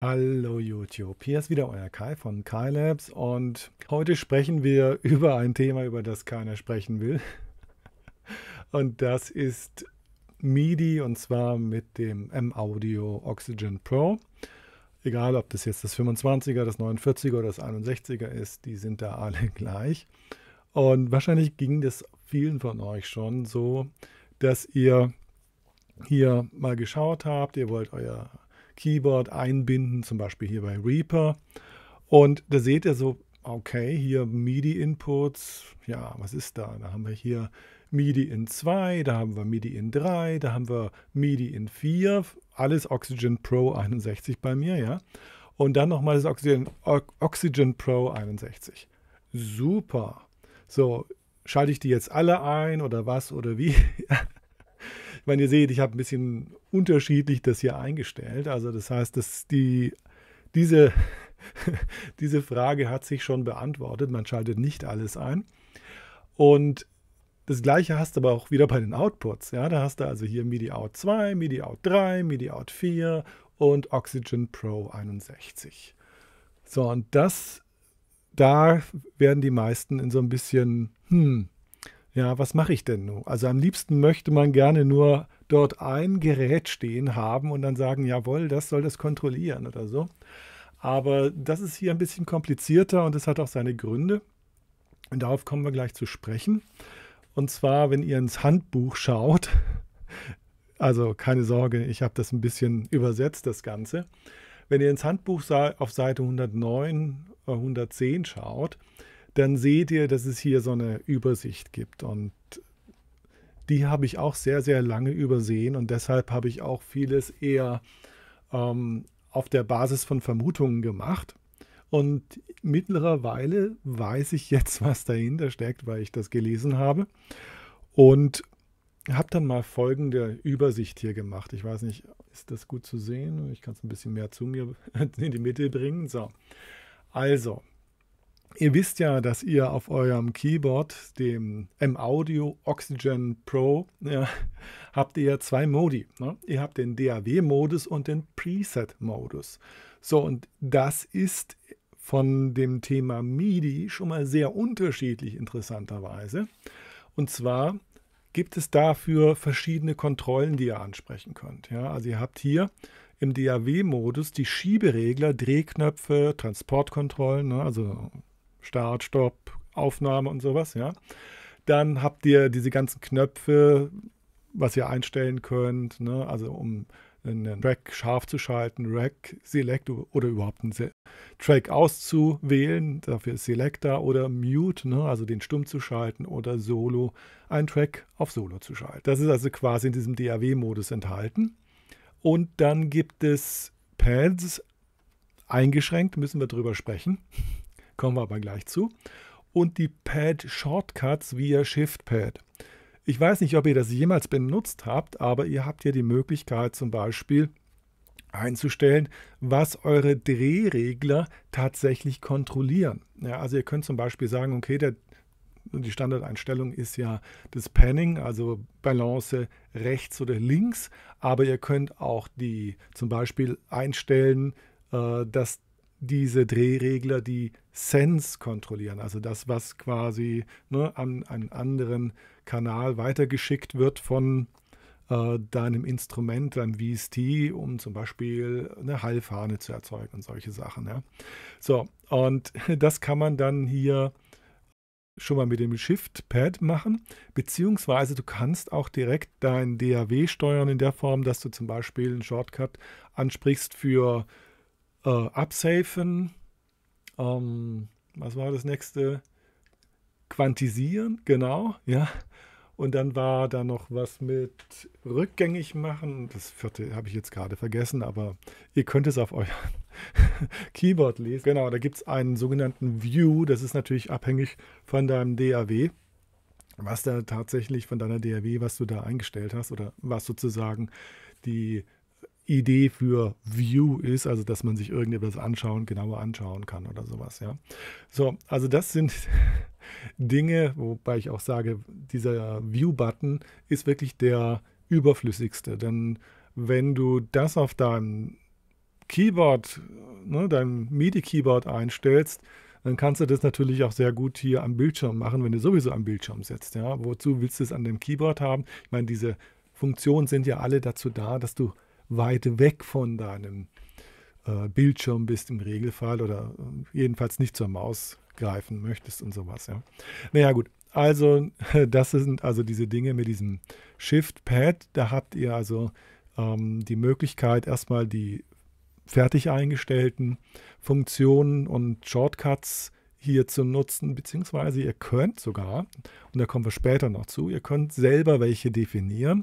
Hallo YouTube, hier ist wieder euer Kai von Kai Labs und heute sprechen wir über ein Thema, über das keiner sprechen will. Und das ist MIDI und zwar mit dem M-Audio Oxygen Pro. Egal, ob das jetzt das 25er, das 49er oder das 61er ist, die sind da alle gleich. Und wahrscheinlich ging das vielen von euch schon so, dass ihr hier mal geschaut habt, ihr wollt euer Keyboard einbinden, zum Beispiel hier bei Reaper. Und da seht ihr so, okay, hier MIDI-Inputs, ja, was ist da? Da haben wir hier MIDI in 2, da haben wir MIDI in 3, da haben wir MIDI in 4, alles Oxygen Pro 61 bei mir, ja. Und dann nochmal das Oxygen, Oxygen Pro 61. Super. So, schalte ich die jetzt alle ein oder was oder wie? meine, ihr seht, ich habe ein bisschen unterschiedlich das hier eingestellt. Also das heißt, dass die, diese, diese Frage hat sich schon beantwortet. Man schaltet nicht alles ein. Und das gleiche hast du aber auch wieder bei den Outputs. Ja, da hast du also hier MIDI Out 2, MIDI Out 3, MIDI Out 4 und Oxygen Pro 61. So, und das, da werden die meisten in so ein bisschen, hm, ja, was mache ich denn nun? Also am liebsten möchte man gerne nur dort ein Gerät stehen haben und dann sagen, jawohl, das soll das kontrollieren oder so. Aber das ist hier ein bisschen komplizierter und es hat auch seine Gründe. Und darauf kommen wir gleich zu sprechen. Und zwar, wenn ihr ins Handbuch schaut, also keine Sorge, ich habe das ein bisschen übersetzt, das Ganze. Wenn ihr ins Handbuch auf Seite 109, 110 äh, schaut, dann seht ihr, dass es hier so eine Übersicht gibt. Und die habe ich auch sehr, sehr lange übersehen und deshalb habe ich auch vieles eher ähm, auf der Basis von Vermutungen gemacht. Und mittlerweile weiß ich jetzt, was dahinter steckt, weil ich das gelesen habe. Und habe dann mal folgende Übersicht hier gemacht. Ich weiß nicht, ist das gut zu sehen? Ich kann es ein bisschen mehr zu mir in die Mitte bringen. So. Also, Ihr wisst ja, dass ihr auf eurem Keyboard, dem M-Audio Oxygen Pro, ja, habt ihr zwei Modi. Ne? Ihr habt den DAW-Modus und den Preset-Modus. So, und das ist von dem Thema MIDI schon mal sehr unterschiedlich, interessanterweise. Und zwar gibt es dafür verschiedene Kontrollen, die ihr ansprechen könnt. Ja? Also ihr habt hier im DAW-Modus die Schieberegler, Drehknöpfe, Transportkontrollen, ne? also Start, Stopp, Aufnahme und sowas, ja. Dann habt ihr diese ganzen Knöpfe, was ihr einstellen könnt, ne? also um einen Track scharf zu schalten, Rack, Select oder überhaupt einen Se Track auszuwählen, dafür ist Selector oder Mute, ne? also den stumm zu schalten oder Solo, einen Track auf Solo zu schalten. Das ist also quasi in diesem DAW-Modus enthalten. Und dann gibt es Pads, eingeschränkt, müssen wir drüber sprechen kommen wir aber gleich zu, und die Pad-Shortcuts via Shift-Pad. Ich weiß nicht, ob ihr das jemals benutzt habt, aber ihr habt hier die Möglichkeit zum Beispiel einzustellen, was eure Drehregler tatsächlich kontrollieren. Ja, also ihr könnt zum Beispiel sagen, okay, der, die Standardeinstellung ist ja das Panning, also Balance rechts oder links, aber ihr könnt auch die zum Beispiel einstellen, äh, dass diese Drehregler, die Sense kontrollieren, also das, was quasi ne, an einen anderen Kanal weitergeschickt wird von äh, deinem Instrument, deinem VST, um zum Beispiel eine Hallfahne zu erzeugen und solche Sachen. Ja. So, und das kann man dann hier schon mal mit dem Shift-Pad machen, beziehungsweise du kannst auch direkt dein DAW steuern in der Form, dass du zum Beispiel einen Shortcut ansprichst für äh, absafen, ähm, was war das nächste? Quantisieren, genau, ja. Und dann war da noch was mit rückgängig machen. Das vierte habe ich jetzt gerade vergessen, aber ihr könnt es auf euer Keyboard lesen. Genau, da gibt es einen sogenannten View. Das ist natürlich abhängig von deinem DAW, was da tatsächlich von deiner DAW, was du da eingestellt hast oder was sozusagen die Idee für View ist, also dass man sich irgendetwas anschauen, genauer anschauen kann oder sowas, ja. So, also das sind Dinge, wobei ich auch sage, dieser View-Button ist wirklich der überflüssigste, denn wenn du das auf deinem Keyboard, ne, deinem MIDI-Keyboard einstellst, dann kannst du das natürlich auch sehr gut hier am Bildschirm machen, wenn du sowieso am Bildschirm sitzt. Ja? Wozu willst du es an dem Keyboard haben? Ich meine, diese Funktionen sind ja alle dazu da, dass du weit weg von deinem äh, Bildschirm bist im Regelfall oder äh, jedenfalls nicht zur Maus greifen möchtest und sowas. Ja. Naja gut, also das sind also diese Dinge mit diesem Shift-Pad. Da habt ihr also ähm, die Möglichkeit, erstmal die fertig eingestellten Funktionen und Shortcuts hier zu nutzen, beziehungsweise ihr könnt sogar, und da kommen wir später noch zu, ihr könnt selber welche definieren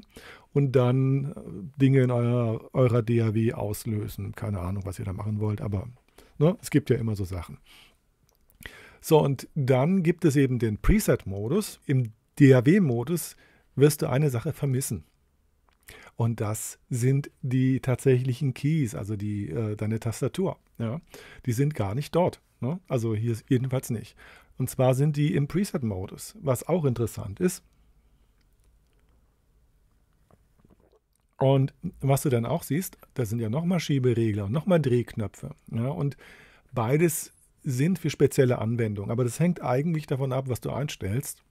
und dann äh, Dinge in eurer, eurer DAW auslösen. Keine Ahnung, was ihr da machen wollt, aber ne, es gibt ja immer so Sachen. So, und dann gibt es eben den Preset-Modus. Im DAW-Modus wirst du eine Sache vermissen. Und das sind die tatsächlichen Keys, also die, äh, deine Tastatur. Ja? Die sind gar nicht dort. Ne? Also hier jedenfalls nicht. Und zwar sind die im Preset-Modus, was auch interessant ist. Und was du dann auch siehst, da sind ja nochmal Schieberegler und nochmal Drehknöpfe. Ja, und beides sind für spezielle Anwendungen. Aber das hängt eigentlich davon ab, was du einstellst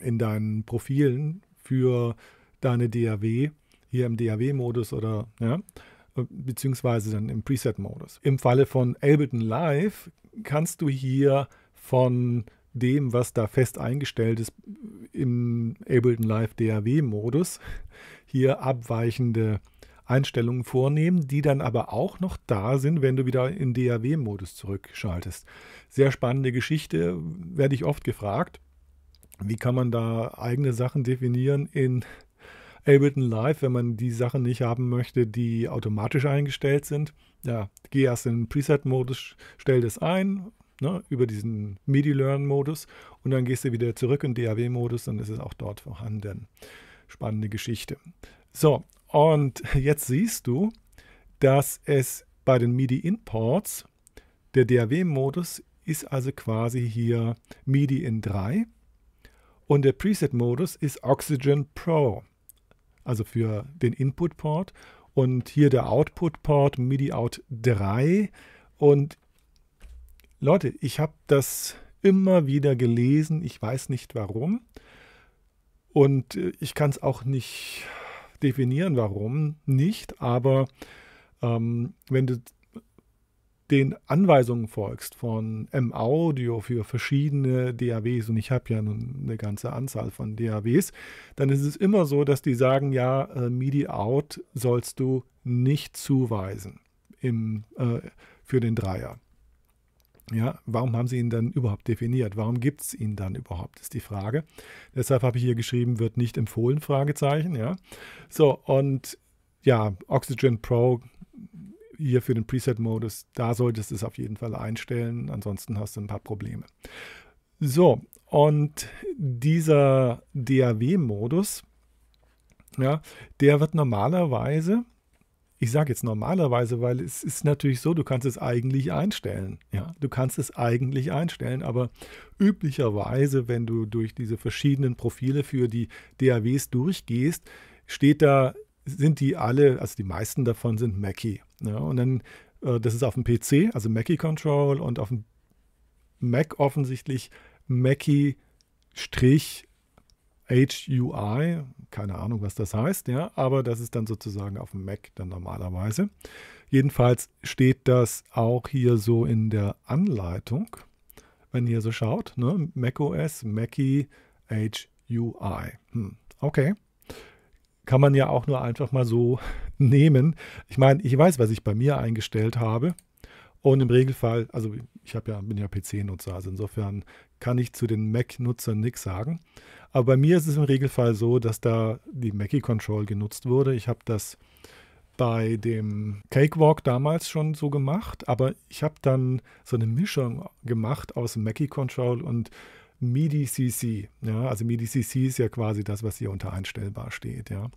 in deinen Profilen für deine DAW, hier im DAW-Modus oder ja, beziehungsweise dann im Preset-Modus. Im Falle von Ableton Live kannst du hier von dem, was da fest eingestellt ist im Ableton Live DAW-Modus, hier abweichende Einstellungen vornehmen, die dann aber auch noch da sind, wenn du wieder in DAW-Modus zurückschaltest. Sehr spannende Geschichte, werde ich oft gefragt. Wie kann man da eigene Sachen definieren in Ableton Live, wenn man die Sachen nicht haben möchte, die automatisch eingestellt sind? Ja, geh erst in den Preset-Modus, stell das ein, Ne, über diesen MIDI-Learn-Modus und dann gehst du wieder zurück in DAW-Modus, dann ist es auch dort vorhanden. Spannende Geschichte. So, und jetzt siehst du, dass es bei den MIDI-Imports, der DAW-Modus ist also quasi hier MIDI in 3 und der Preset-Modus ist Oxygen Pro, also für den Input-Port und hier der Output-Port MIDI-Out 3 und Leute, ich habe das immer wieder gelesen, ich weiß nicht warum. Und äh, ich kann es auch nicht definieren, warum nicht, aber ähm, wenn du den Anweisungen folgst von M-Audio für verschiedene DAWs, und ich habe ja nun eine ganze Anzahl von DAWs, dann ist es immer so, dass die sagen, ja, äh, MIDI-Out sollst du nicht zuweisen im, äh, für den Dreier. Ja, warum haben sie ihn dann überhaupt definiert? Warum gibt es ihn dann überhaupt, ist die Frage. Deshalb habe ich hier geschrieben, wird nicht empfohlen, Fragezeichen. Ja. So, und ja, Oxygen Pro hier für den Preset-Modus, da solltest du es auf jeden Fall einstellen, ansonsten hast du ein paar Probleme. So, und dieser DAW-Modus, ja, der wird normalerweise ich sage jetzt normalerweise, weil es ist natürlich so, du kannst es eigentlich einstellen. Ja, du kannst es eigentlich einstellen, aber üblicherweise, wenn du durch diese verschiedenen Profile für die DAWs durchgehst, steht da, sind die alle, also die meisten davon sind Mackie. Ja, und dann, äh, das ist auf dem PC, also Mackie Control und auf dem Mac offensichtlich Mackie Strich HUI, keine Ahnung, was das heißt, ja, aber das ist dann sozusagen auf dem Mac dann normalerweise. Jedenfalls steht das auch hier so in der Anleitung, wenn ihr so schaut, ne? macOS, Mackie, HUI. Hm, okay. Kann man ja auch nur einfach mal so nehmen. Ich meine, ich weiß, was ich bei mir eingestellt habe. Und im Regelfall, also ich ja, bin ja PC-Nutzer, also insofern kann ich zu den Mac-Nutzern nichts sagen. Aber bei mir ist es im Regelfall so, dass da die Mackie Control genutzt wurde. Ich habe das bei dem Cakewalk damals schon so gemacht, aber ich habe dann so eine Mischung gemacht aus Mackie Control und MIDI-CC. Ja, also MIDI-CC ist ja quasi das, was hier unter einstellbar steht. Ja.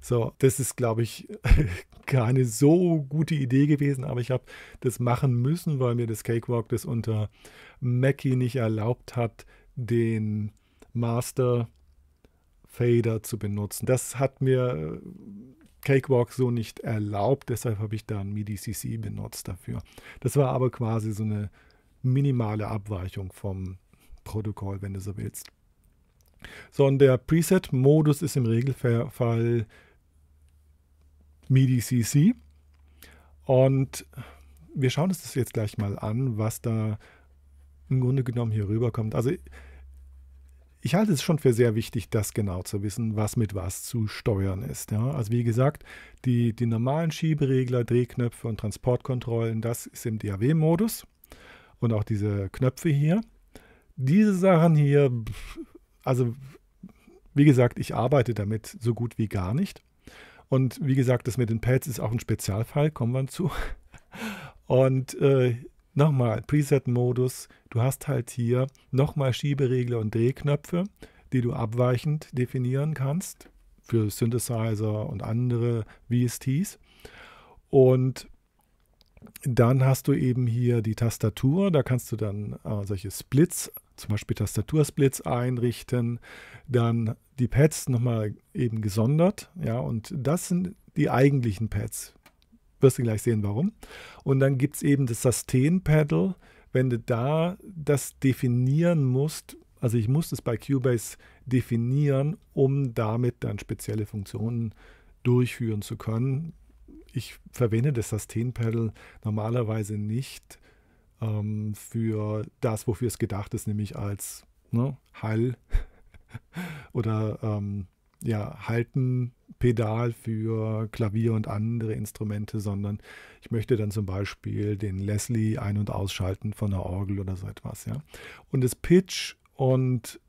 So, das ist, glaube ich, keine so gute Idee gewesen, aber ich habe das machen müssen, weil mir das Cakewalk das unter Mackie nicht erlaubt hat, den Master Fader zu benutzen. Das hat mir äh, Cakewalk so nicht erlaubt, deshalb habe ich dann MIDI-CC benutzt dafür. Das war aber quasi so eine minimale Abweichung vom Protokoll, wenn du so willst. So, und der Preset-Modus ist im Regelfall MIDI-CC. Und wir schauen uns das jetzt gleich mal an, was da im Grunde genommen hier rüberkommt. Also ich halte es schon für sehr wichtig, das genau zu wissen, was mit was zu steuern ist. Ja? Also wie gesagt, die, die normalen Schieberegler, Drehknöpfe und Transportkontrollen, das ist im DAW-Modus und auch diese Knöpfe hier diese Sachen hier, also wie gesagt, ich arbeite damit so gut wie gar nicht. Und wie gesagt, das mit den Pads ist auch ein Spezialfall, kommen wir zu. Und äh, nochmal, Preset-Modus, du hast halt hier nochmal Schieberegler und Drehknöpfe, die du abweichend definieren kannst für Synthesizer und andere VSTs. Und dann hast du eben hier die Tastatur, da kannst du dann äh, solche Splits zum Beispiel Tastatursplits einrichten, dann die Pads nochmal eben gesondert. Ja, und das sind die eigentlichen Pads. Wirst du gleich sehen, warum. Und dann gibt es eben das Sustain-Pedal, wenn du da das definieren musst. Also ich muss es bei Cubase definieren, um damit dann spezielle Funktionen durchführen zu können. Ich verwende das Sustain-Pedal normalerweise nicht, ähm, für das, wofür es gedacht ist, nämlich als ne, Heil oder ähm, ja, Haltenpedal für Klavier und andere Instrumente, sondern ich möchte dann zum Beispiel den Leslie ein- und ausschalten von der Orgel oder so etwas. Ja. Und das Pitch und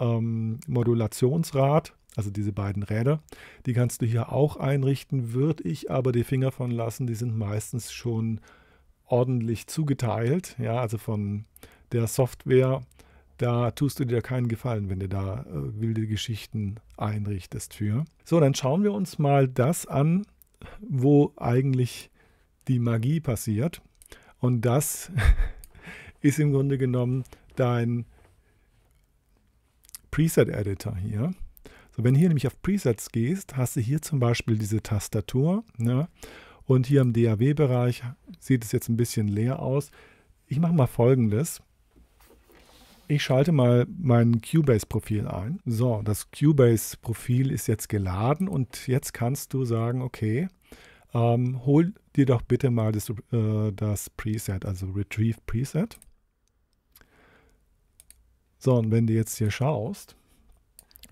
ähm, Modulationsrad, also diese beiden Räder, die kannst du hier auch einrichten, würde ich aber die Finger von lassen, die sind meistens schon ordentlich zugeteilt, ja, also von der Software, da tust du dir keinen Gefallen, wenn du da äh, wilde Geschichten einrichtest für. So, dann schauen wir uns mal das an, wo eigentlich die Magie passiert. Und das ist im Grunde genommen dein Preset-Editor hier. So, wenn hier nämlich auf Presets gehst, hast du hier zum Beispiel diese Tastatur. Ne? Und hier im DAW-Bereich sieht es jetzt ein bisschen leer aus. Ich mache mal folgendes. Ich schalte mal mein Cubase-Profil ein. So, das Cubase-Profil ist jetzt geladen und jetzt kannst du sagen, okay, ähm, hol dir doch bitte mal das, äh, das Preset, also Retrieve Preset. So, und wenn du jetzt hier schaust,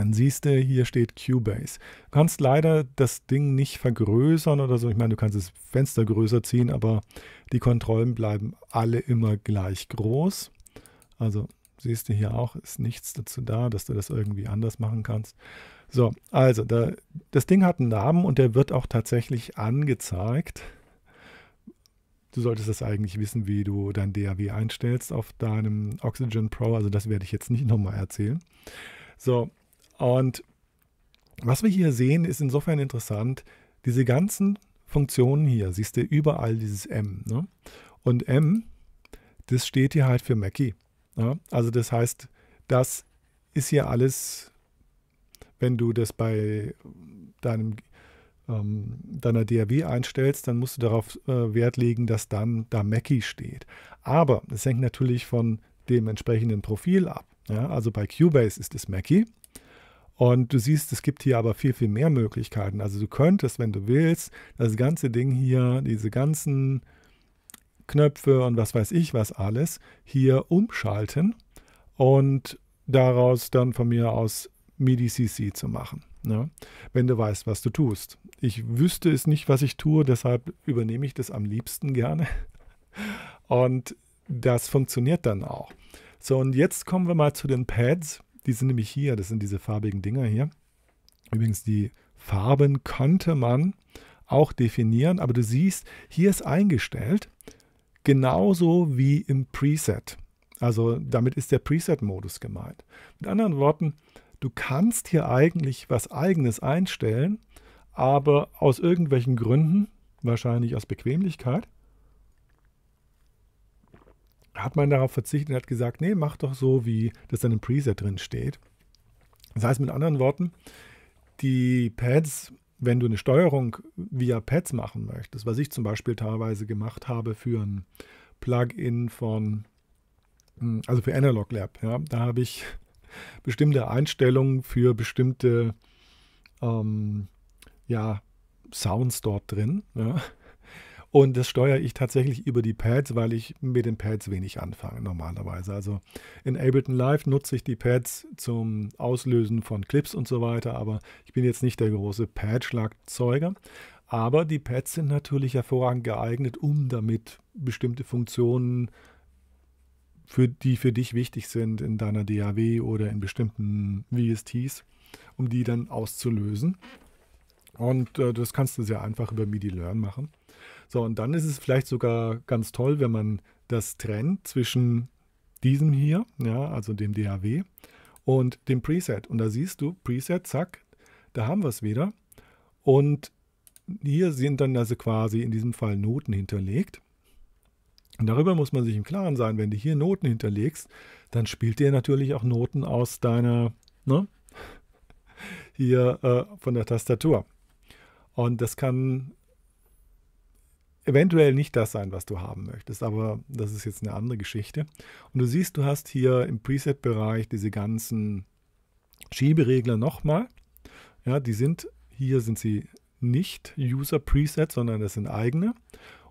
dann siehst du, hier steht Cubase. Du kannst leider das Ding nicht vergrößern oder so. Ich meine, du kannst das Fenster größer ziehen, aber die Kontrollen bleiben alle immer gleich groß. Also siehst du hier auch, ist nichts dazu da, dass du das irgendwie anders machen kannst. So, also da, das Ding hat einen Namen und der wird auch tatsächlich angezeigt. Du solltest das eigentlich wissen, wie du dein DAW einstellst auf deinem Oxygen Pro. Also das werde ich jetzt nicht nochmal erzählen. So, und was wir hier sehen, ist insofern interessant, diese ganzen Funktionen hier, siehst du überall dieses M. Ne? Und M, das steht hier halt für Mackie. Ja? Also das heißt, das ist hier alles, wenn du das bei deinem, ähm, deiner DAW einstellst, dann musst du darauf äh, Wert legen, dass dann da Mackie steht. Aber das hängt natürlich von dem entsprechenden Profil ab. Ja? Also bei Cubase ist es Mackie. Und du siehst, es gibt hier aber viel, viel mehr Möglichkeiten. Also du könntest, wenn du willst, das ganze Ding hier, diese ganzen Knöpfe und was weiß ich was alles, hier umschalten und daraus dann von mir aus MIDI-CC zu machen. Ne? Wenn du weißt, was du tust. Ich wüsste es nicht, was ich tue, deshalb übernehme ich das am liebsten gerne. Und das funktioniert dann auch. So, und jetzt kommen wir mal zu den Pads. Die sind nämlich hier, das sind diese farbigen Dinger hier. Übrigens, die Farben könnte man auch definieren, aber du siehst, hier ist eingestellt, genauso wie im Preset. Also damit ist der Preset-Modus gemeint. Mit anderen Worten, du kannst hier eigentlich was eigenes einstellen, aber aus irgendwelchen Gründen, wahrscheinlich aus Bequemlichkeit, hat man darauf verzichtet und hat gesagt, nee, mach doch so, wie das dann im Preset drin steht. Das heißt mit anderen Worten, die Pads, wenn du eine Steuerung via Pads machen möchtest, was ich zum Beispiel teilweise gemacht habe für ein Plugin von, hm, also für Analog Lab, ja, da habe ich bestimmte Einstellungen für bestimmte ähm, ja, Sounds dort drin. Ja. Und das steuere ich tatsächlich über die Pads, weil ich mit den Pads wenig anfange normalerweise. Also in Ableton Live nutze ich die Pads zum Auslösen von Clips und so weiter, aber ich bin jetzt nicht der große Pad-Schlagzeuger. Aber die Pads sind natürlich hervorragend geeignet, um damit bestimmte Funktionen, für, die für dich wichtig sind in deiner DAW oder in bestimmten VSTs, um die dann auszulösen. Und äh, das kannst du sehr einfach über MIDI Learn machen. So, und dann ist es vielleicht sogar ganz toll, wenn man das trennt zwischen diesem hier, ja, also dem DAW und dem Preset. Und da siehst du, Preset, zack, da haben wir es wieder. Und hier sind dann also quasi in diesem Fall Noten hinterlegt. Und darüber muss man sich im Klaren sein, wenn du hier Noten hinterlegst, dann spielt dir natürlich auch Noten aus deiner, ne, hier äh, von der Tastatur. Und das kann eventuell nicht das sein, was du haben möchtest. Aber das ist jetzt eine andere Geschichte. Und du siehst, du hast hier im Preset-Bereich diese ganzen Schieberegler nochmal. Ja, die sind, hier sind sie nicht User-Presets, sondern das sind eigene.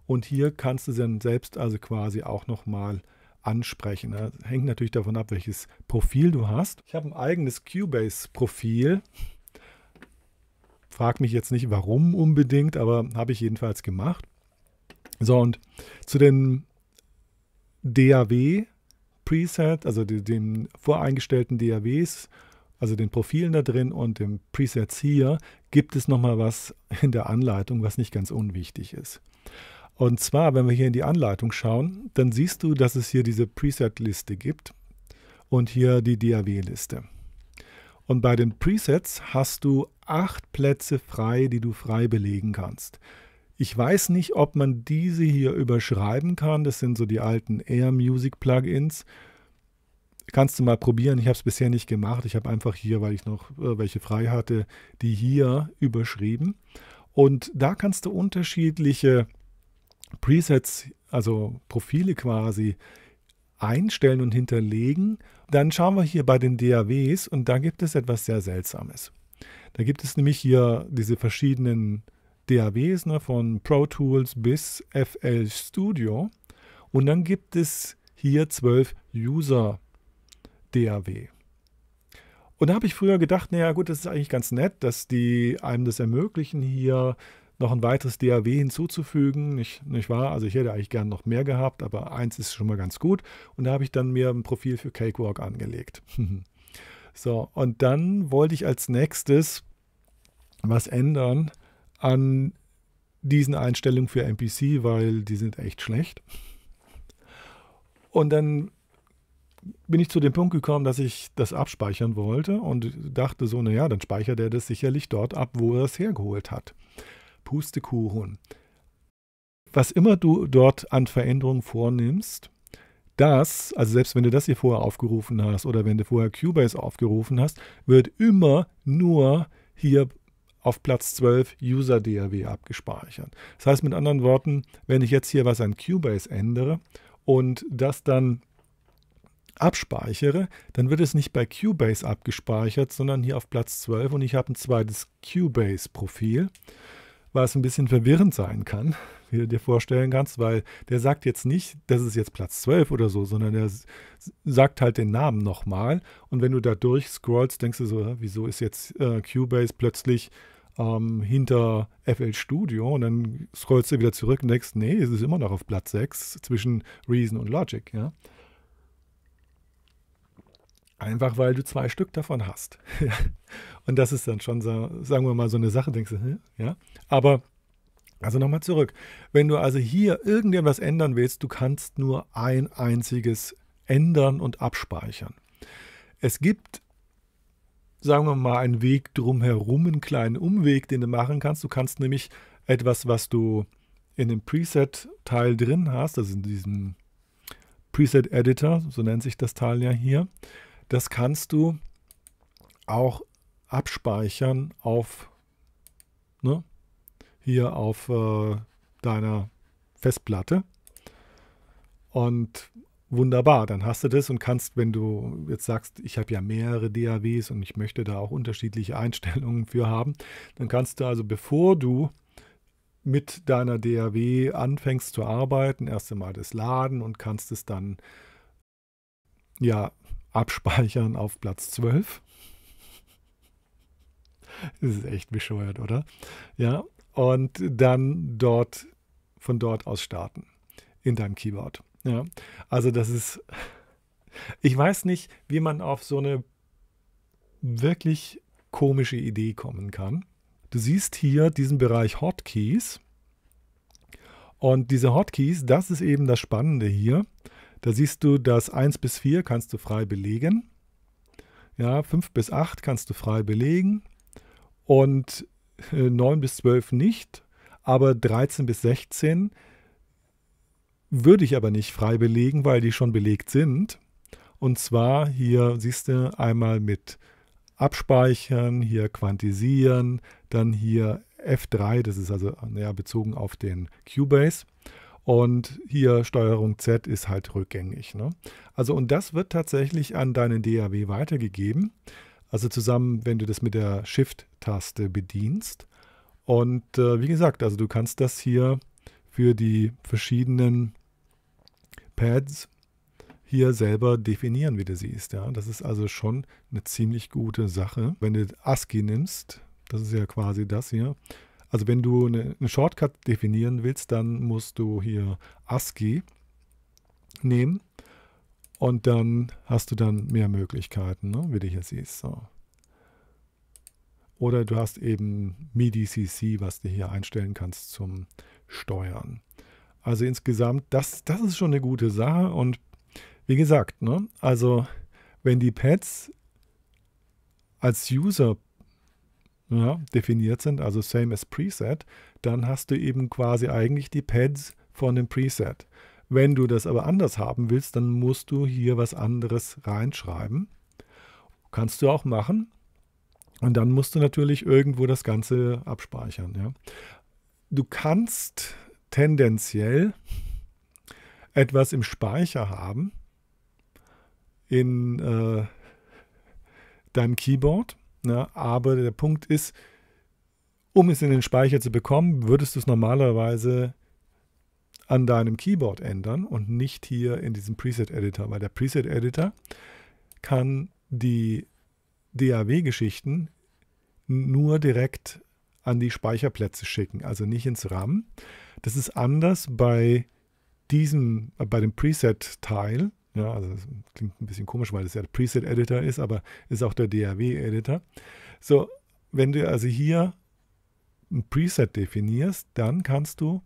Und hier kannst du sie dann selbst also quasi auch nochmal ansprechen. Das hängt natürlich davon ab, welches Profil du hast. Ich habe ein eigenes Cubase-Profil. Frag mich jetzt nicht, warum unbedingt, aber habe ich jedenfalls gemacht. So, und zu den DAW Preset, also den voreingestellten DAWs, also den Profilen da drin und den Presets hier, gibt es nochmal was in der Anleitung, was nicht ganz unwichtig ist. Und zwar, wenn wir hier in die Anleitung schauen, dann siehst du, dass es hier diese Preset-Liste gibt und hier die DAW-Liste. Und bei den Presets hast du acht Plätze frei, die du frei belegen kannst. Ich weiß nicht, ob man diese hier überschreiben kann. Das sind so die alten Air Music Plugins. Kannst du mal probieren. Ich habe es bisher nicht gemacht. Ich habe einfach hier, weil ich noch äh, welche frei hatte, die hier überschrieben. Und da kannst du unterschiedliche Presets, also Profile quasi, einstellen und hinterlegen. Dann schauen wir hier bei den DAWs und da gibt es etwas sehr Seltsames. Da gibt es nämlich hier diese verschiedenen DAWs, ne, von Pro Tools bis FL Studio. Und dann gibt es hier zwölf User DAW. Und da habe ich früher gedacht, naja gut, das ist eigentlich ganz nett, dass die einem das ermöglichen, hier noch ein weiteres DAW hinzuzufügen. Nicht, nicht wahr? Also ich hätte eigentlich gern noch mehr gehabt, aber eins ist schon mal ganz gut. Und da habe ich dann mir ein Profil für Cakewalk angelegt. so, und dann wollte ich als nächstes was ändern an diesen Einstellungen für MPC, weil die sind echt schlecht. Und dann bin ich zu dem Punkt gekommen, dass ich das abspeichern wollte und dachte so, naja, dann speichert er das sicherlich dort ab, wo er es hergeholt hat. Pustekuchen. Was immer du dort an Veränderungen vornimmst, das, also selbst wenn du das hier vorher aufgerufen hast oder wenn du vorher Cubase aufgerufen hast, wird immer nur hier auf Platz 12 User DAW abgespeichert. Das heißt mit anderen Worten, wenn ich jetzt hier was an Cubase ändere und das dann abspeichere, dann wird es nicht bei Cubase abgespeichert, sondern hier auf Platz 12 und ich habe ein zweites Cubase-Profil, was ein bisschen verwirrend sein kann, wie du dir vorstellen kannst, weil der sagt jetzt nicht, das ist jetzt Platz 12 oder so, sondern er sagt halt den Namen nochmal. Und wenn du da durchscrollst, denkst du so, wieso ist jetzt äh, Cubase plötzlich ähm, hinter FL Studio? Und dann scrollst du wieder zurück und denkst, nee, es ist immer noch auf Platz 6 zwischen Reason und Logic, ja. Einfach weil du zwei Stück davon hast. und das ist dann schon, sagen wir mal, so eine Sache, denkst du, ja. Aber also nochmal zurück. Wenn du also hier irgendetwas ändern willst, du kannst nur ein einziges ändern und abspeichern. Es gibt, sagen wir mal, einen Weg drumherum, einen kleinen Umweg, den du machen kannst. Du kannst nämlich etwas, was du in dem Preset-Teil drin hast, also in diesem Preset-Editor, so nennt sich das Teil ja hier, das kannst du auch abspeichern auf ne, hier auf äh, deiner Festplatte. Und wunderbar, dann hast du das und kannst, wenn du jetzt sagst, ich habe ja mehrere DAWs und ich möchte da auch unterschiedliche Einstellungen für haben, dann kannst du also, bevor du mit deiner DAW anfängst zu arbeiten, erst einmal das laden und kannst es dann ja abspeichern auf Platz 12. Das ist echt bescheuert, oder? Ja, und dann dort von dort aus starten in deinem Keyboard. Ja, also das ist, ich weiß nicht, wie man auf so eine wirklich komische Idee kommen kann. Du siehst hier diesen Bereich Hotkeys und diese Hotkeys, das ist eben das Spannende hier. Da siehst du, dass 1 bis 4 kannst du frei belegen. Ja, 5 bis 8 kannst du frei belegen. Und 9 äh, bis 12 nicht, aber 13 bis 16 würde ich aber nicht frei belegen, weil die schon belegt sind. Und zwar hier siehst du einmal mit Abspeichern, hier Quantisieren, dann hier F3, das ist also ja, bezogen auf den Cubase. Und hier Steuerung Z ist halt rückgängig. Ne? Also und das wird tatsächlich an deinen DAW weitergegeben. Also zusammen, wenn du das mit der Shift-Taste bedienst. Und äh, wie gesagt, also du kannst das hier für die verschiedenen Pads hier selber definieren, wie du siehst. Ja, das ist also schon eine ziemlich gute Sache. Wenn du ASCII nimmst, das ist ja quasi das hier. Also wenn du eine, eine Shortcut definieren willst, dann musst du hier ASCII nehmen und dann hast du dann mehr Möglichkeiten, ne? wie du hier siehst. So. Oder du hast eben MIDI-CC, was du hier einstellen kannst zum Steuern. Also insgesamt, das, das ist schon eine gute Sache. Und wie gesagt, ne? also wenn die Pads als User ja, definiert sind, also same as Preset, dann hast du eben quasi eigentlich die Pads von dem Preset. Wenn du das aber anders haben willst, dann musst du hier was anderes reinschreiben. Kannst du auch machen. Und dann musst du natürlich irgendwo das Ganze abspeichern. Ja. Du kannst tendenziell etwas im Speicher haben in äh, deinem Keyboard. Ja, ne? aber der Punkt ist, um es in den Speicher zu bekommen, würdest du es normalerweise an deinem Keyboard ändern und nicht hier in diesem Preset-Editor, weil der Preset-Editor kann die DAW-Geschichten nur direkt an die Speicherplätze schicken, also nicht ins RAM. Das ist anders bei diesem, äh, bei dem Preset-Teil. Ja, also das klingt ein bisschen komisch, weil das ja der Preset-Editor ist, aber ist auch der DAW-Editor. So, wenn du also hier ein Preset definierst, dann kannst du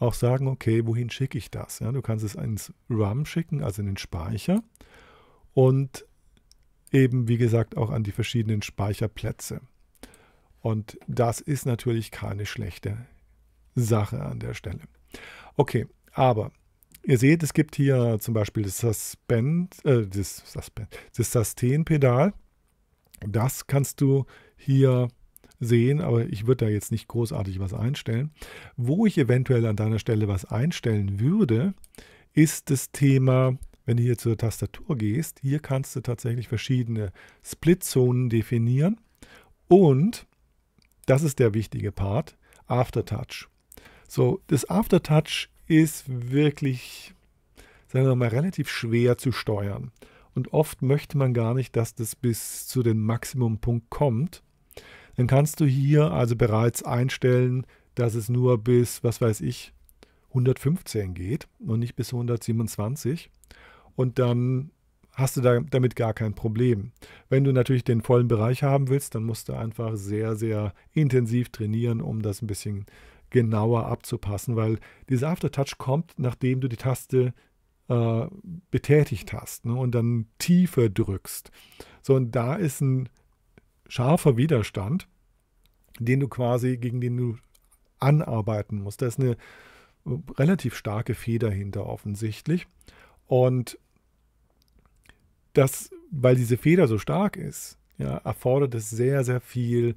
auch sagen, okay, wohin schicke ich das? Ja, du kannst es ins RAM schicken, also in den Speicher und eben, wie gesagt, auch an die verschiedenen Speicherplätze. Und das ist natürlich keine schlechte Sache an der Stelle. Okay, aber ihr seht, es gibt hier zum Beispiel das, Suspend, äh, das, Suspend, das Sustain-Pedal. Das kannst du hier sehen, aber ich würde da jetzt nicht großartig was einstellen. Wo ich eventuell an deiner Stelle was einstellen würde, ist das Thema, wenn du hier zur Tastatur gehst, hier kannst du tatsächlich verschiedene Split-Zonen definieren und, das ist der wichtige Part, Aftertouch. So, das Aftertouch ist wirklich, sagen wir mal, relativ schwer zu steuern. Und oft möchte man gar nicht, dass das bis zu dem Maximumpunkt kommt, dann kannst du hier also bereits einstellen, dass es nur bis, was weiß ich, 115 geht und nicht bis 127. Und dann hast du da, damit gar kein Problem. Wenn du natürlich den vollen Bereich haben willst, dann musst du einfach sehr, sehr intensiv trainieren, um das ein bisschen genauer abzupassen, weil dieser Aftertouch kommt, nachdem du die Taste äh, betätigt hast ne, und dann tiefer drückst. So, und da ist ein scharfer Widerstand, den du quasi, gegen den du anarbeiten musst. Da ist eine äh, relativ starke Feder hinter offensichtlich. Und das, weil diese Feder so stark ist, ja, erfordert es sehr, sehr viel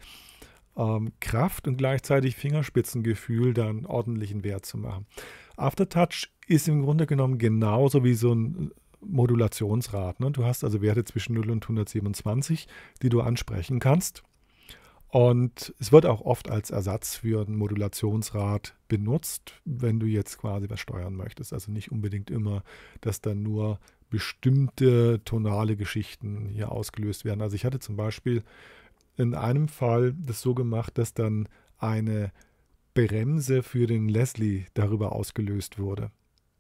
ähm, Kraft und gleichzeitig Fingerspitzengefühl, dann ordentlichen Wert zu machen. Aftertouch ist im Grunde genommen genauso wie so ein Modulationsraten. Ne? Und du hast also Werte zwischen 0 und 127, die du ansprechen kannst. Und es wird auch oft als Ersatz für ein Modulationsrat benutzt, wenn du jetzt quasi was steuern möchtest. Also nicht unbedingt immer, dass dann nur bestimmte tonale Geschichten hier ausgelöst werden. Also ich hatte zum Beispiel in einem Fall das so gemacht, dass dann eine Bremse für den Leslie darüber ausgelöst wurde.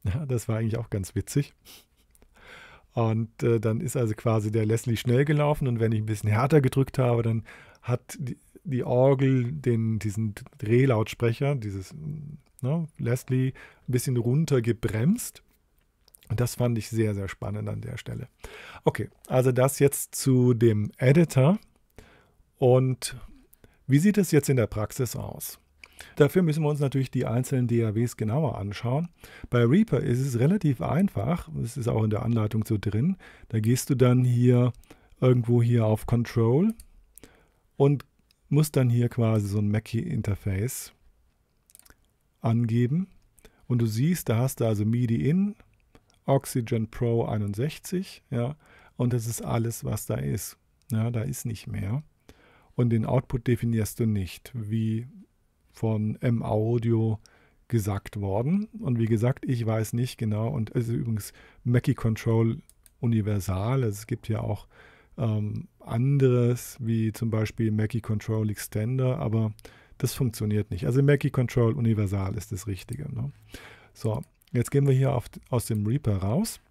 Ja, das war eigentlich auch ganz witzig. Und äh, dann ist also quasi der Leslie schnell gelaufen und wenn ich ein bisschen härter gedrückt habe, dann hat die, die Orgel den, diesen Drehlautsprecher, dieses ne, Leslie, ein bisschen runter gebremst. Und das fand ich sehr, sehr spannend an der Stelle. Okay, also das jetzt zu dem Editor. Und wie sieht es jetzt in der Praxis aus? Dafür müssen wir uns natürlich die einzelnen DAWs genauer anschauen. Bei Reaper ist es relativ einfach, es ist auch in der Anleitung so drin. Da gehst du dann hier irgendwo hier auf Control und musst dann hier quasi so ein Mackie-Interface angeben. Und du siehst, da hast du also MIDI in, Oxygen Pro 61, ja, und das ist alles, was da ist. Ja, da ist nicht mehr. Und den Output definierst du nicht, wie von M-Audio gesagt worden. Und wie gesagt, ich weiß nicht genau. Und es ist übrigens Mackie Control universal. es gibt ja auch ähm, anderes, wie zum Beispiel Mackie Control Extender, aber das funktioniert nicht. Also Mackie Control universal ist das Richtige. Ne? So, jetzt gehen wir hier auf, aus dem Reaper raus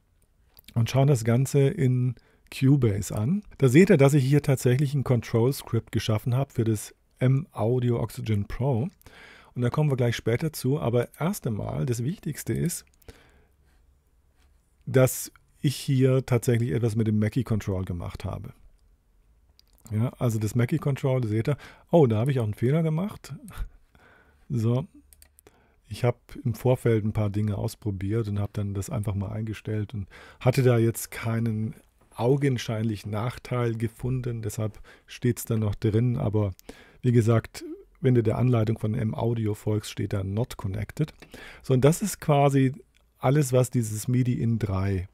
und schauen das Ganze in Cubase an. Da seht ihr, dass ich hier tatsächlich ein Control-Script geschaffen habe für das M-Audio Oxygen Pro. Und da kommen wir gleich später zu. Aber erst einmal, das Wichtigste ist, dass ich hier tatsächlich etwas mit dem Mackie Control gemacht habe. Ja, also das Mackie Control, seht ihr. Oh, da habe ich auch einen Fehler gemacht. So, ich habe im Vorfeld ein paar Dinge ausprobiert und habe dann das einfach mal eingestellt und hatte da jetzt keinen augenscheinlichen Nachteil gefunden. Deshalb steht es dann noch drin, aber wie gesagt, wenn du der Anleitung von M-Audio folgst, steht da Not Connected. So, und das ist quasi alles, was dieses MIDI in 3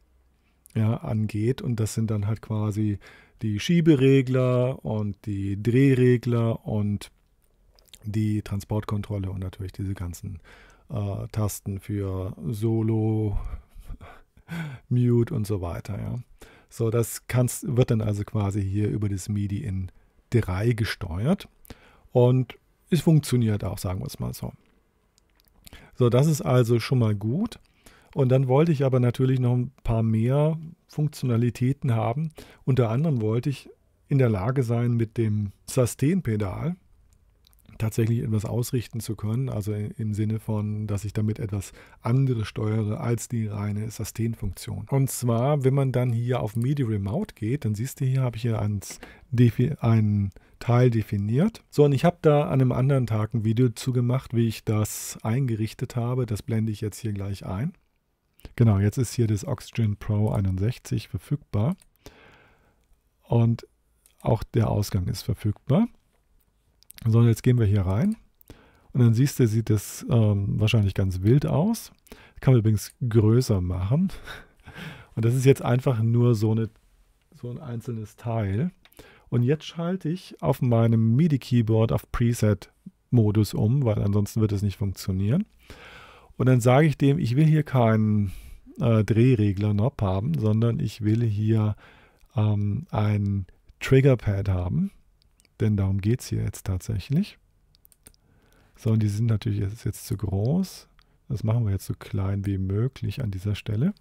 ja, angeht. Und das sind dann halt quasi die Schieberegler und die Drehregler und die Transportkontrolle und natürlich diese ganzen äh, Tasten für Solo, Mute und so weiter. Ja. So, das kannst, wird dann also quasi hier über das MIDI in 3 gesteuert. Und es funktioniert auch, sagen wir es mal so. So, das ist also schon mal gut. Und dann wollte ich aber natürlich noch ein paar mehr Funktionalitäten haben. Unter anderem wollte ich in der Lage sein, mit dem Sustain-Pedal tatsächlich etwas ausrichten zu können, also im Sinne von, dass ich damit etwas anderes steuere als die reine Sustain-Funktion. Und zwar, wenn man dann hier auf Media Remote geht, dann siehst du hier, habe ich hier ans einen Teil definiert. So, und ich habe da an einem anderen Tag ein Video zugemacht, wie ich das eingerichtet habe. Das blende ich jetzt hier gleich ein. Genau, jetzt ist hier das Oxygen Pro 61 verfügbar. Und auch der Ausgang ist verfügbar. So, jetzt gehen wir hier rein. Und dann siehst du, sieht das ähm, wahrscheinlich ganz wild aus. Kann man übrigens größer machen. Und das ist jetzt einfach nur so, eine, so ein einzelnes Teil. Und jetzt schalte ich auf meinem MIDI-Keyboard auf Preset-Modus um, weil ansonsten wird es nicht funktionieren. Und dann sage ich dem, ich will hier keinen äh, Drehregler-Knob haben, sondern ich will hier ähm, ein Triggerpad haben. Denn darum geht es hier jetzt tatsächlich. So, und die sind natürlich jetzt, jetzt zu groß. Das machen wir jetzt so klein wie möglich an dieser Stelle.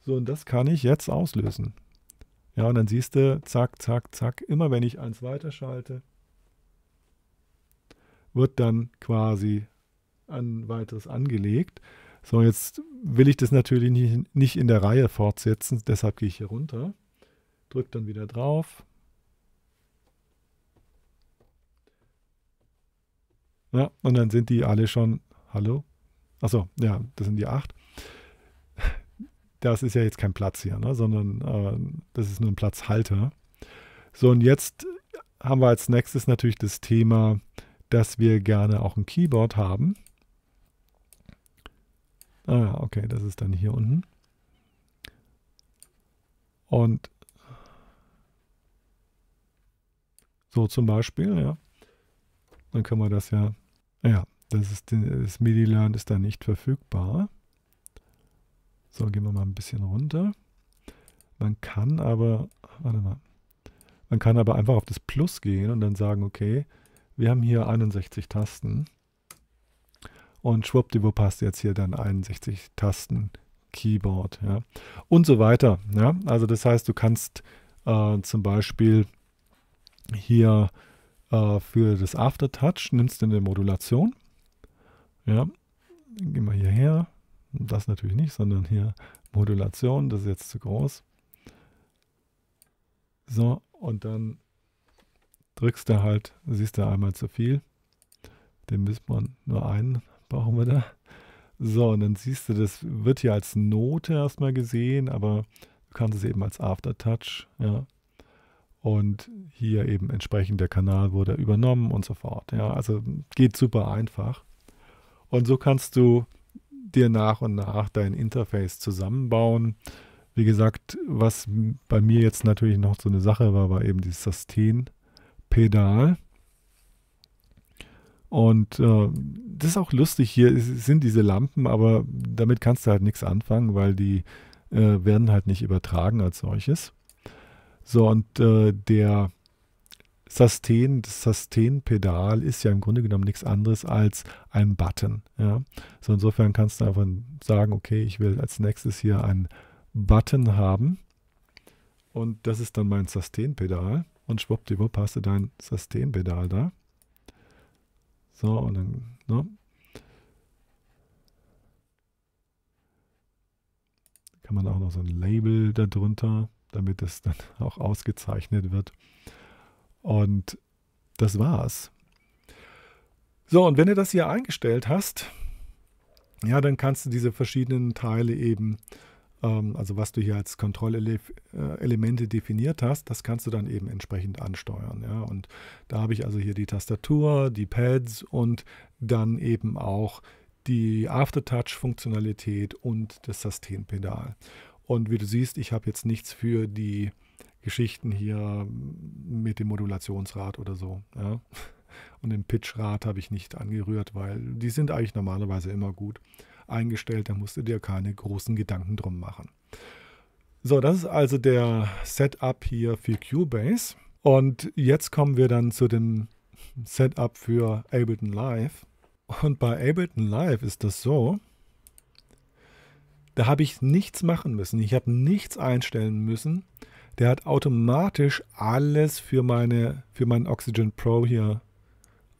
So, und das kann ich jetzt auslösen. Ja, und dann siehst du, zack, zack, zack, immer wenn ich eins weiterschalte, wird dann quasi ein weiteres angelegt. So, jetzt will ich das natürlich nicht, nicht in der Reihe fortsetzen, deshalb gehe ich hier runter, drücke dann wieder drauf, Ja, und dann sind die alle schon, hallo? Achso, ja, das sind die acht. Das ist ja jetzt kein Platz hier, ne? sondern äh, das ist nur ein Platzhalter. So, und jetzt haben wir als nächstes natürlich das Thema, dass wir gerne auch ein Keyboard haben. Ah, okay, das ist dann hier unten. Und so zum Beispiel, ja. Dann können wir das ja, ja, das, ist, das MIDI-Learn ist da nicht verfügbar. So, gehen wir mal ein bisschen runter. Man kann aber, warte mal, man kann aber einfach auf das Plus gehen und dann sagen, okay, wir haben hier 61 Tasten und schwuppdiwupp hast du jetzt hier dann 61 Tasten Keyboard ja, und so weiter. Ja. Also das heißt, du kannst äh, zum Beispiel hier äh, für das Aftertouch nimmst du eine Modulation. Ja, gehen wir hierher. Das natürlich nicht, sondern hier Modulation. Das ist jetzt zu groß. So, und dann drückst du halt, siehst du einmal zu viel. Den müssen wir nur einen brauchen wir da. So, und dann siehst du, das wird hier als Note erstmal gesehen, aber du kannst es eben als Aftertouch, ja, und hier eben entsprechend der Kanal wurde übernommen und so fort. Ja, also geht super einfach. Und so kannst du dir nach und nach dein Interface zusammenbauen. Wie gesagt, was bei mir jetzt natürlich noch so eine Sache war, war eben dieses Sustain-Pedal. Und äh, das ist auch lustig, hier sind diese Lampen, aber damit kannst du halt nichts anfangen, weil die äh, werden halt nicht übertragen als solches. So, und äh, der Sustain, das Sustain-Pedal ist ja im Grunde genommen nichts anderes als ein Button. Ja? So, insofern kannst du einfach sagen, okay, ich will als nächstes hier einen Button haben. Und das ist dann mein Sustain-Pedal. Und schwuppdiwupp hast du dein Sustain-Pedal da. So, und dann, ne? Kann man auch noch so ein Label darunter damit es dann auch ausgezeichnet wird. Und das war's. So, und wenn du das hier eingestellt hast, ja, dann kannst du diese verschiedenen Teile eben, ähm, also was du hier als Kontrollelemente äh, definiert hast, das kannst du dann eben entsprechend ansteuern. Ja? Und da habe ich also hier die Tastatur, die Pads und dann eben auch die Aftertouch-Funktionalität und das Sustain-Pedal. Und wie du siehst, ich habe jetzt nichts für die Geschichten hier mit dem Modulationsrad oder so. Ja? Und den Pitchrad habe ich nicht angerührt, weil die sind eigentlich normalerweise immer gut eingestellt. Da musst du dir keine großen Gedanken drum machen. So, das ist also der Setup hier für Cubase. Und jetzt kommen wir dann zu dem Setup für Ableton Live. Und bei Ableton Live ist das so, da habe ich nichts machen müssen. Ich habe nichts einstellen müssen. Der hat automatisch alles für, meine, für meinen Oxygen Pro hier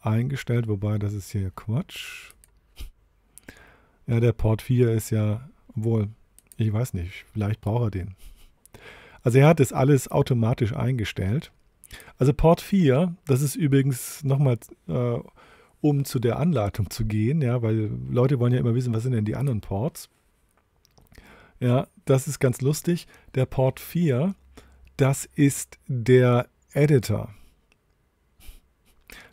eingestellt. Wobei, das ist hier Quatsch. Ja, der Port 4 ist ja, wohl, ich weiß nicht, vielleicht braucht er den. Also er hat das alles automatisch eingestellt. Also Port 4, das ist übrigens nochmal, äh, um zu der Anleitung zu gehen, ja, weil Leute wollen ja immer wissen, was sind denn die anderen Ports. Ja, das ist ganz lustig. Der Port 4, das ist der Editor.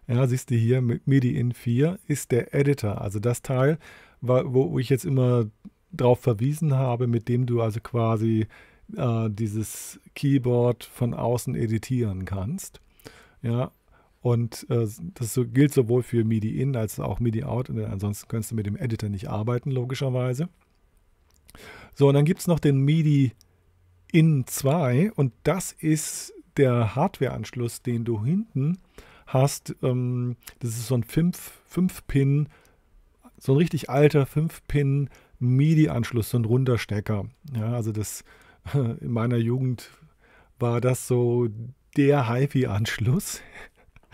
Ja, siehst du hier, MIDI in 4 ist der Editor. Also das Teil, wo ich jetzt immer drauf verwiesen habe, mit dem du also quasi äh, dieses Keyboard von außen editieren kannst. Ja, und äh, das so, gilt sowohl für MIDI in als auch MIDI out. Und ansonsten kannst du mit dem Editor nicht arbeiten, logischerweise. So, und dann gibt es noch den MIDI in 2 und das ist der Hardware-Anschluss, den du hinten hast. Ähm, das ist so ein 5-Pin, so ein richtig alter 5-Pin MIDI-Anschluss, so ein runder Stecker. Ja, also das in meiner Jugend war das so der HiFi-Anschluss.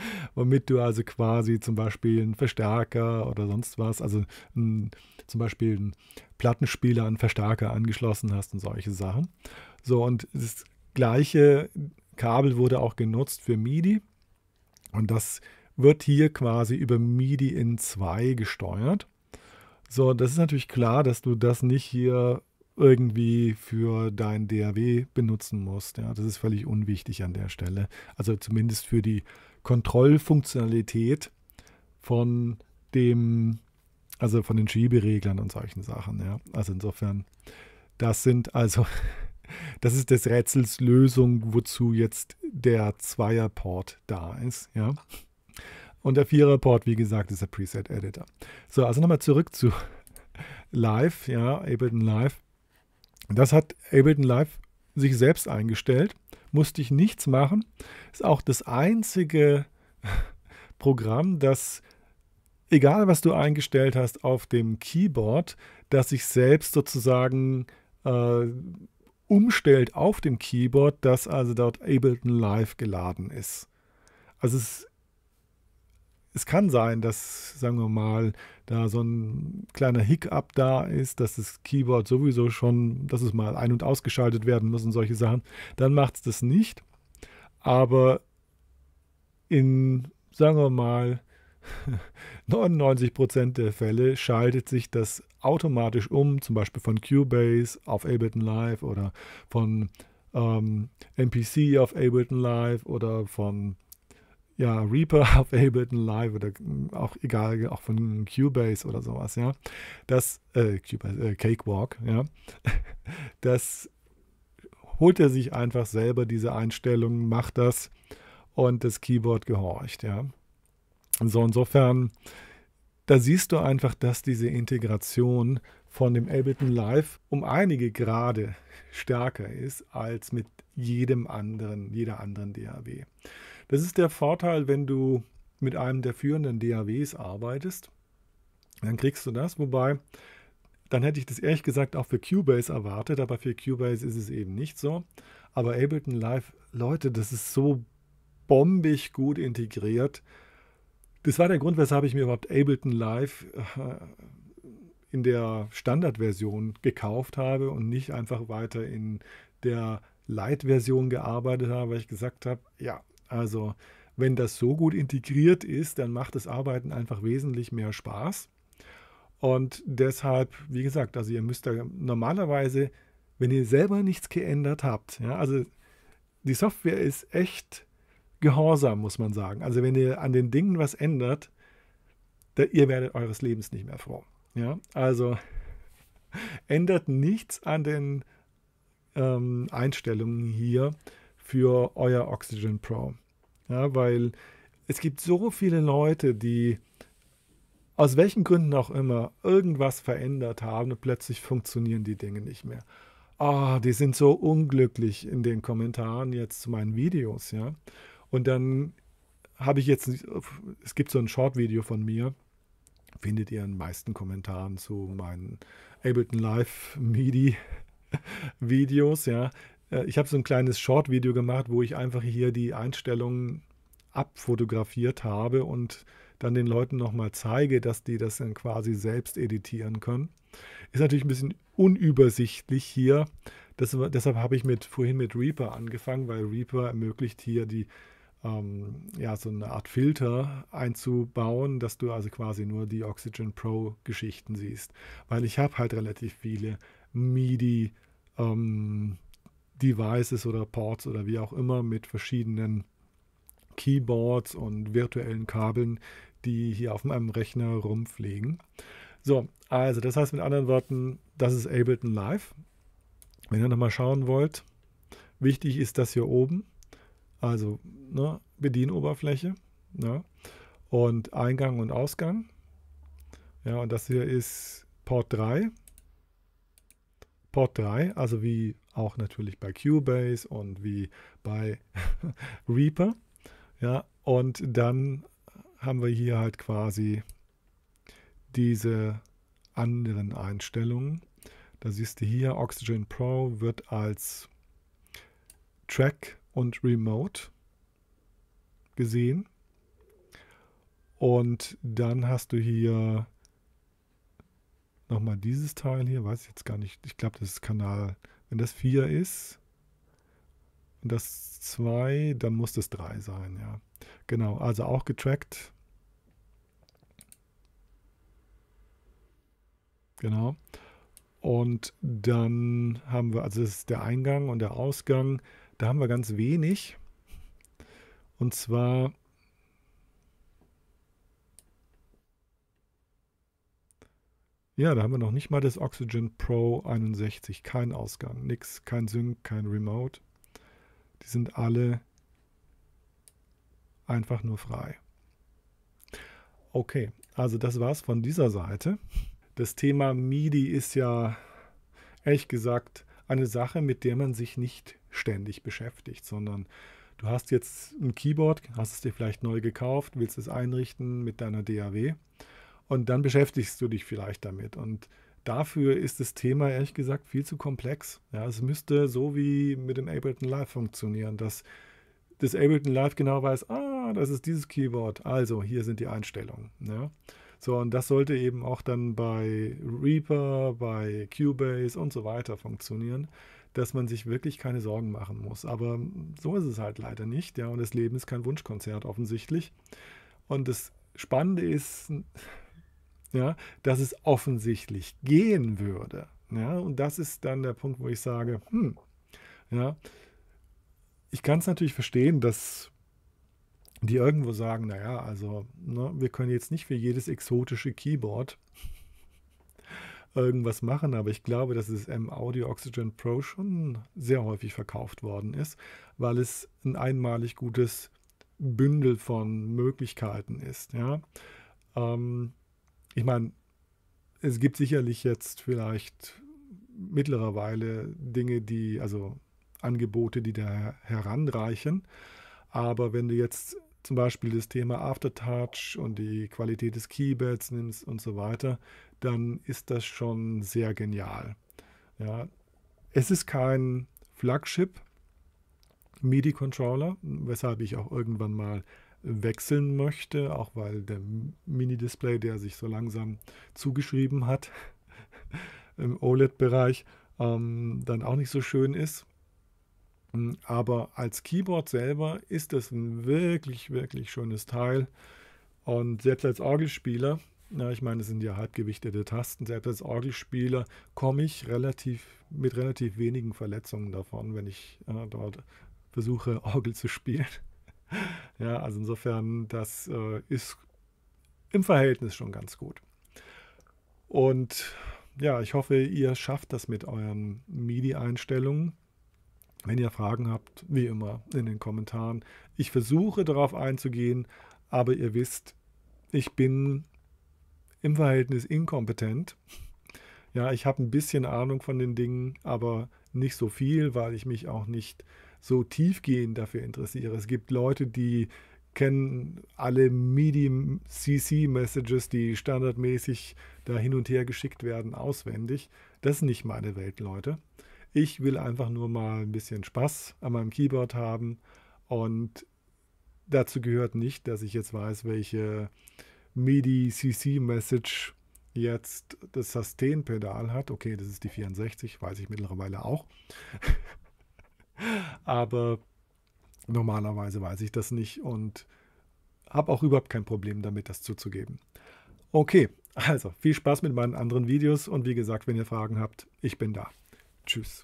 womit du also quasi zum Beispiel einen Verstärker oder sonst was, also ein, zum Beispiel einen Plattenspieler, einen Verstärker angeschlossen hast und solche Sachen. So, und das gleiche Kabel wurde auch genutzt für MIDI. Und das wird hier quasi über MIDI in 2 gesteuert. So, das ist natürlich klar, dass du das nicht hier irgendwie für dein DAW benutzen musst. Ja, das ist völlig unwichtig an der Stelle. Also zumindest für die Kontrollfunktionalität von dem, also von den Schiebereglern und solchen Sachen. Ja. Also insofern, das sind also, das ist des Rätsels Lösung, wozu jetzt der Zweierport da ist. Ja. Und der Viererport, wie gesagt, ist der Preset Editor. So, also nochmal zurück zu Live, ja, Ableton Live. Das hat Ableton Live sich selbst eingestellt, musste ich nichts machen. Ist auch das einzige Programm, das, egal was du eingestellt hast auf dem Keyboard, das sich selbst sozusagen äh, umstellt auf dem Keyboard, dass also dort Ableton Live geladen ist. Also es, es kann sein, dass, sagen wir mal, da so ein kleiner Hiccup da ist, dass das Keyboard sowieso schon, dass es mal ein- und ausgeschaltet werden muss und solche Sachen, dann macht es das nicht. Aber in, sagen wir mal, 99% der Fälle schaltet sich das automatisch um, zum Beispiel von Cubase auf Ableton Live oder von ähm, MPC auf Ableton Live oder von ja, Reaper auf Ableton Live oder hm, auch egal, auch von Cubase oder sowas, ja, das, äh, Cubase, äh, Cakewalk, ja, das holt er sich einfach selber diese Einstellungen, macht das und das Keyboard gehorcht, ja. Und so insofern, da siehst du einfach, dass diese Integration von dem Ableton Live um einige Grade stärker ist als mit jedem anderen, jeder anderen DAW. Das ist der Vorteil, wenn du mit einem der führenden DAWs arbeitest. Dann kriegst du das, wobei dann hätte ich das ehrlich gesagt auch für Cubase erwartet, aber für Cubase ist es eben nicht so. Aber Ableton Live, Leute, das ist so bombig gut integriert. Das war der Grund, weshalb ich mir überhaupt Ableton Live äh, in der Standardversion gekauft habe und nicht einfach weiter in der Light-Version gearbeitet habe, weil ich gesagt habe, ja, also wenn das so gut integriert ist, dann macht das Arbeiten einfach wesentlich mehr Spaß. Und deshalb, wie gesagt, also ihr müsst da normalerweise, wenn ihr selber nichts geändert habt, ja, also die Software ist echt gehorsam, muss man sagen. Also wenn ihr an den Dingen was ändert, da, ihr werdet eures Lebens nicht mehr froh. Ja, also ändert nichts an den ähm, Einstellungen hier für euer Oxygen Pro. Ja, weil es gibt so viele Leute, die aus welchen Gründen auch immer irgendwas verändert haben und plötzlich funktionieren die Dinge nicht mehr. Ah, oh, die sind so unglücklich in den Kommentaren jetzt zu meinen Videos, ja. Und dann habe ich jetzt, es gibt so ein Short-Video von mir, findet ihr in den meisten Kommentaren zu meinen Ableton Live MIDI Videos, ja. Äh, ich habe so ein kleines Short-Video gemacht, wo ich einfach hier die Einstellungen abfotografiert habe und dann den Leuten nochmal zeige, dass die das dann quasi selbst editieren können. Ist natürlich ein bisschen unübersichtlich hier. Das, deshalb habe ich mit, vorhin mit Reaper angefangen, weil Reaper ermöglicht hier die, ähm, ja, so eine Art Filter einzubauen, dass du also quasi nur die Oxygen Pro Geschichten siehst. Weil ich habe halt relativ viele MIDI geschichten ähm, Devices oder Ports oder wie auch immer mit verschiedenen Keyboards und virtuellen Kabeln, die hier auf meinem Rechner rumfliegen. So, also das heißt mit anderen Worten, das ist Ableton Live. Wenn ihr nochmal schauen wollt, wichtig ist das hier oben, also ne, Bedienoberfläche ne, und Eingang und Ausgang. Ja, und das hier ist Port 3. Port 3, also wie auch natürlich bei Cubase und wie bei Reaper. Ja, und dann haben wir hier halt quasi diese anderen Einstellungen. Da siehst du hier, Oxygen Pro wird als Track und Remote gesehen. Und dann hast du hier nochmal dieses Teil hier, weiß ich jetzt gar nicht, ich glaube, das ist Kanal wenn das 4 ist und das 2, dann muss das 3 sein, ja. Genau, also auch getrackt. Genau. Und dann haben wir, also das ist der Eingang und der Ausgang. Da haben wir ganz wenig. Und zwar Ja, da haben wir noch nicht mal das Oxygen Pro 61. Kein Ausgang, nix, kein Sync, kein Remote. Die sind alle einfach nur frei. Okay, also das war's von dieser Seite. Das Thema MIDI ist ja ehrlich gesagt eine Sache, mit der man sich nicht ständig beschäftigt, sondern du hast jetzt ein Keyboard, hast es dir vielleicht neu gekauft, willst es einrichten mit deiner DAW und dann beschäftigst du dich vielleicht damit. Und dafür ist das Thema ehrlich gesagt viel zu komplex. Ja, es müsste so wie mit dem Ableton Live funktionieren, dass das Ableton Live genau weiß, ah, das ist dieses Keyboard, also hier sind die Einstellungen. Ja. So, und das sollte eben auch dann bei Reaper, bei Cubase und so weiter funktionieren, dass man sich wirklich keine Sorgen machen muss. Aber so ist es halt leider nicht, ja, und das Leben ist kein Wunschkonzert offensichtlich. Und das Spannende ist, ja, dass es offensichtlich gehen würde. Ja, und das ist dann der Punkt, wo ich sage, hm, ja, ich kann es natürlich verstehen, dass die irgendwo sagen, naja, also ne, wir können jetzt nicht für jedes exotische Keyboard irgendwas machen, aber ich glaube, dass das M-Audio Oxygen Pro schon sehr häufig verkauft worden ist, weil es ein einmalig gutes Bündel von Möglichkeiten ist. Ja? Ähm, ich meine, es gibt sicherlich jetzt vielleicht mittlerweile Dinge, die, also Angebote, die da heranreichen. Aber wenn du jetzt zum Beispiel das Thema Aftertouch und die Qualität des Keypads nimmst und so weiter, dann ist das schon sehr genial. Ja, es ist kein Flagship MIDI-Controller, weshalb ich auch irgendwann mal wechseln möchte, auch weil der Mini-Display, der sich so langsam zugeschrieben hat im OLED-Bereich, ähm, dann auch nicht so schön ist. Aber als Keyboard selber ist das ein wirklich, wirklich schönes Teil. Und selbst als Orgelspieler, na, ich meine, es sind ja halbgewichtete Tasten, selbst als Orgelspieler komme ich relativ, mit relativ wenigen Verletzungen davon, wenn ich äh, dort versuche, Orgel zu spielen. Ja, also insofern, das äh, ist im Verhältnis schon ganz gut. Und ja, ich hoffe, ihr schafft das mit euren MIDI-Einstellungen. Wenn ihr Fragen habt, wie immer in den Kommentaren. Ich versuche darauf einzugehen, aber ihr wisst, ich bin im Verhältnis inkompetent. Ja, ich habe ein bisschen Ahnung von den Dingen, aber nicht so viel, weil ich mich auch nicht so tiefgehend dafür interessiere. Es gibt Leute, die kennen alle MIDI-CC-Messages, die standardmäßig da hin und her geschickt werden, auswendig. Das ist nicht meine Welt, Leute. Ich will einfach nur mal ein bisschen Spaß an meinem Keyboard haben und dazu gehört nicht, dass ich jetzt weiß, welche MIDI-CC-Message jetzt das Sustain-Pedal hat. Okay, das ist die 64, weiß ich mittlerweile auch. Aber normalerweise weiß ich das nicht und habe auch überhaupt kein Problem damit, das zuzugeben. Okay, also viel Spaß mit meinen anderen Videos und wie gesagt, wenn ihr Fragen habt, ich bin da. Tschüss.